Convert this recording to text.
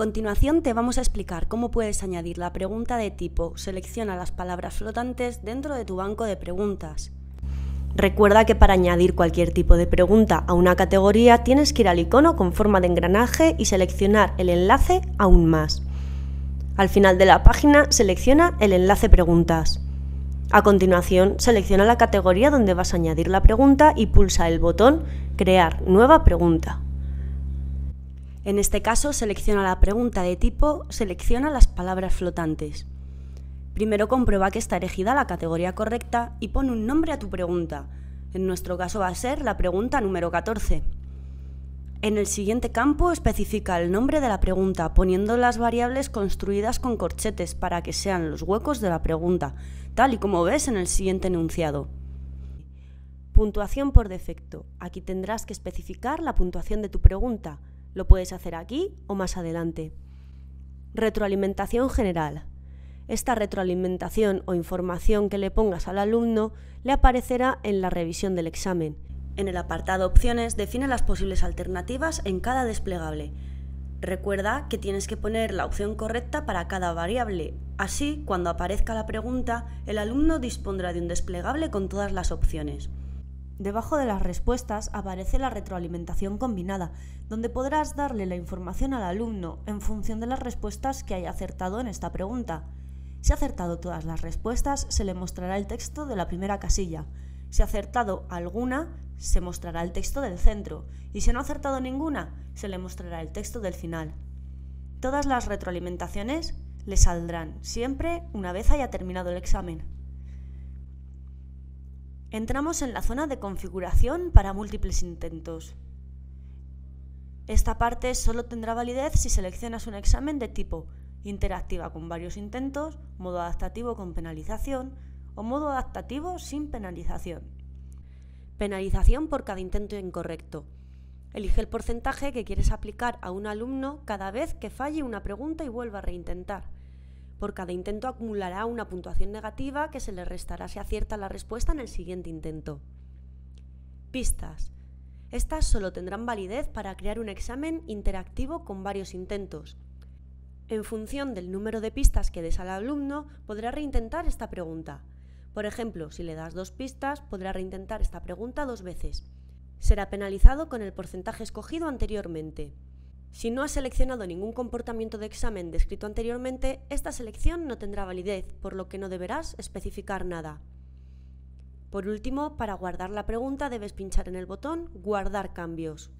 continuación te vamos a explicar cómo puedes añadir la pregunta de tipo selecciona las palabras flotantes dentro de tu banco de preguntas. Recuerda que para añadir cualquier tipo de pregunta a una categoría tienes que ir al icono con forma de engranaje y seleccionar el enlace aún más. Al final de la página selecciona el enlace preguntas. A continuación, selecciona la categoría donde vas a añadir la pregunta y pulsa el botón Crear nueva pregunta. En este caso, selecciona la pregunta de tipo Selecciona las palabras flotantes. Primero comprueba que está elegida la categoría correcta y pone un nombre a tu pregunta. En nuestro caso va a ser la pregunta número 14. En el siguiente campo especifica el nombre de la pregunta, poniendo las variables construidas con corchetes para que sean los huecos de la pregunta, tal y como ves en el siguiente enunciado. Puntuación por defecto. Aquí tendrás que especificar la puntuación de tu pregunta. Lo puedes hacer aquí o más adelante. Retroalimentación general. Esta retroalimentación o información que le pongas al alumno le aparecerá en la revisión del examen. En el apartado Opciones define las posibles alternativas en cada desplegable. Recuerda que tienes que poner la opción correcta para cada variable. Así, cuando aparezca la pregunta, el alumno dispondrá de un desplegable con todas las opciones. Debajo de las respuestas aparece la retroalimentación combinada, donde podrás darle la información al alumno en función de las respuestas que haya acertado en esta pregunta. Si ha acertado todas las respuestas, se le mostrará el texto de la primera casilla. Si ha acertado alguna, se mostrará el texto del centro. Y si no ha acertado ninguna, se le mostrará el texto del final. Todas las retroalimentaciones le saldrán siempre una vez haya terminado el examen. Entramos en la zona de configuración para múltiples intentos. Esta parte solo tendrá validez si seleccionas un examen de tipo interactiva con varios intentos, modo adaptativo con penalización o modo adaptativo sin penalización. Penalización por cada intento incorrecto. Elige el porcentaje que quieres aplicar a un alumno cada vez que falle una pregunta y vuelva a reintentar. Por cada intento acumulará una puntuación negativa que se le restará si acierta la respuesta en el siguiente intento. Pistas. Estas solo tendrán validez para crear un examen interactivo con varios intentos. En función del número de pistas que des al alumno, podrá reintentar esta pregunta. Por ejemplo, si le das dos pistas, podrá reintentar esta pregunta dos veces. Será penalizado con el porcentaje escogido anteriormente. Si no has seleccionado ningún comportamiento de examen descrito anteriormente, esta selección no tendrá validez, por lo que no deberás especificar nada. Por último, para guardar la pregunta debes pinchar en el botón Guardar cambios.